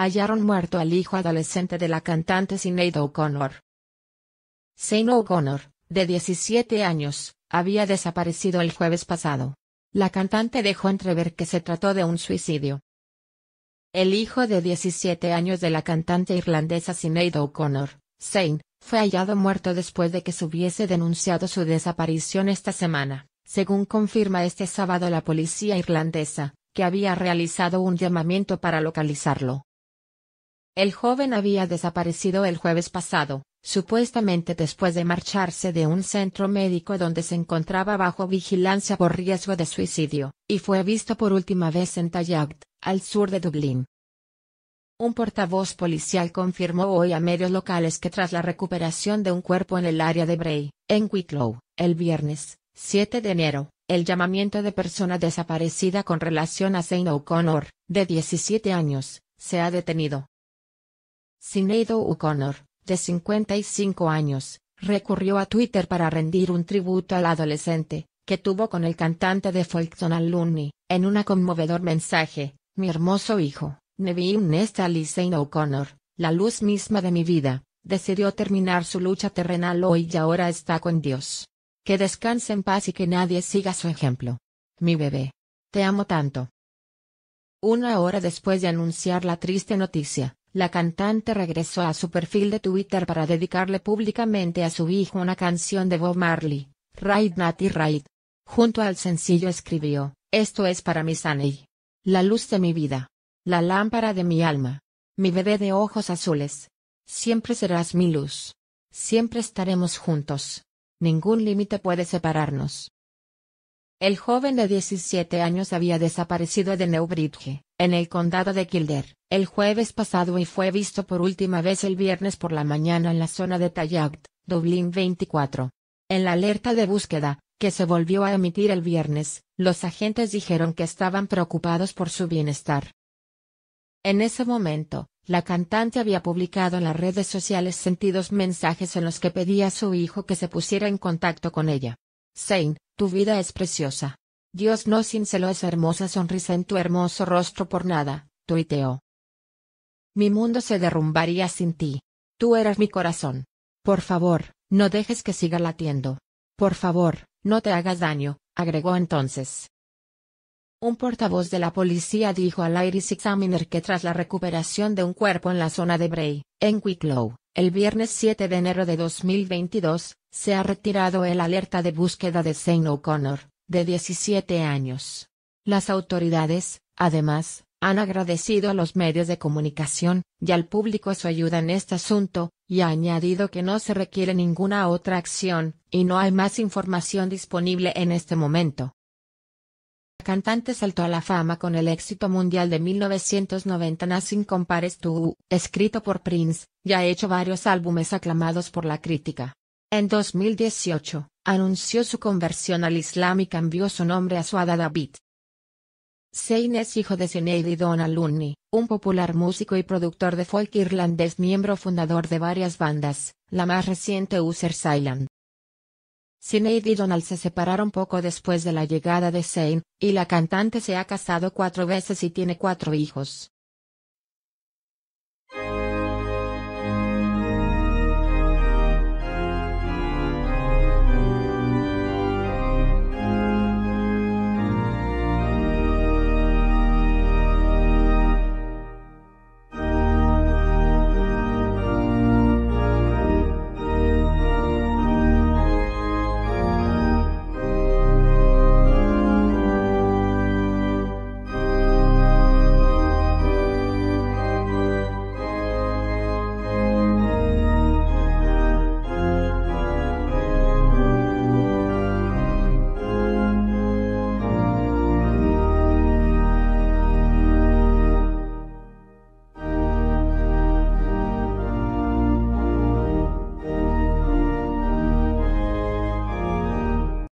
hallaron muerto al hijo adolescente de la cantante Sinead O'Connor. Sinead O'Connor, de 17 años, había desaparecido el jueves pasado. La cantante dejó entrever que se trató de un suicidio. El hijo de 17 años de la cantante irlandesa Sinead O'Connor, Sine, fue hallado muerto después de que se hubiese denunciado su desaparición esta semana, según confirma este sábado la policía irlandesa, que había realizado un llamamiento para localizarlo. El joven había desaparecido el jueves pasado, supuestamente después de marcharse de un centro médico donde se encontraba bajo vigilancia por riesgo de suicidio, y fue visto por última vez en Tallaght, al sur de Dublín. Un portavoz policial confirmó hoy a medios locales que tras la recuperación de un cuerpo en el área de Bray, en Wicklow, el viernes, 7 de enero, el llamamiento de persona desaparecida con relación a Zane O'Connor, de 17 años, se ha detenido. Sinead O'Connor, de 55 años, recurrió a Twitter para rendir un tributo al adolescente, que tuvo con el cantante de Folkton Alumni, en un conmovedor mensaje, mi hermoso hijo, Nevin Nesta O'Connor, la luz misma de mi vida, decidió terminar su lucha terrenal hoy y ahora está con Dios. Que descanse en paz y que nadie siga su ejemplo. Mi bebé. Te amo tanto. Una hora después de anunciar la triste noticia, la cantante regresó a su perfil de Twitter para dedicarle públicamente a su hijo una canción de Bob Marley, Right Natty Right. Junto al sencillo escribió, Esto es para mi Sunny. La luz de mi vida. La lámpara de mi alma. Mi bebé de ojos azules. Siempre serás mi luz. Siempre estaremos juntos. Ningún límite puede separarnos. El joven de 17 años había desaparecido de Newbridge en el condado de Kildare, el jueves pasado y fue visto por última vez el viernes por la mañana en la zona de Tallaght, Dublín 24. En la alerta de búsqueda, que se volvió a emitir el viernes, los agentes dijeron que estaban preocupados por su bienestar. En ese momento, la cantante había publicado en las redes sociales sentidos mensajes en los que pedía a su hijo que se pusiera en contacto con ella. Zane, tu vida es preciosa. Dios no cinceló esa hermosa sonrisa en tu hermoso rostro por nada, tuiteó. Mi mundo se derrumbaría sin ti. Tú eras mi corazón. Por favor, no dejes que siga latiendo. Por favor, no te hagas daño, agregó entonces. Un portavoz de la policía dijo al Iris Examiner que tras la recuperación de un cuerpo en la zona de Bray, en Wicklow, el viernes 7 de enero de 2022, se ha retirado el alerta de búsqueda de Zane O'Connor, de 17 años. Las autoridades, además, han agradecido a los medios de comunicación y al público su ayuda en este asunto, y ha añadido que no se requiere ninguna otra acción, y no hay más información disponible en este momento. La cantante saltó a la fama con el éxito mundial de 1990 Nothing Compares to escrito por Prince, y ha hecho varios álbumes aclamados por la crítica. En 2018, Anunció su conversión al Islam y cambió su nombre a Suada David. Sein es hijo de Sinead y Donald Looney, un popular músico y productor de folk irlandés miembro fundador de varias bandas, la más reciente Users Island. Sinead y Donald se separaron poco después de la llegada de Zayn, y la cantante se ha casado cuatro veces y tiene cuatro hijos.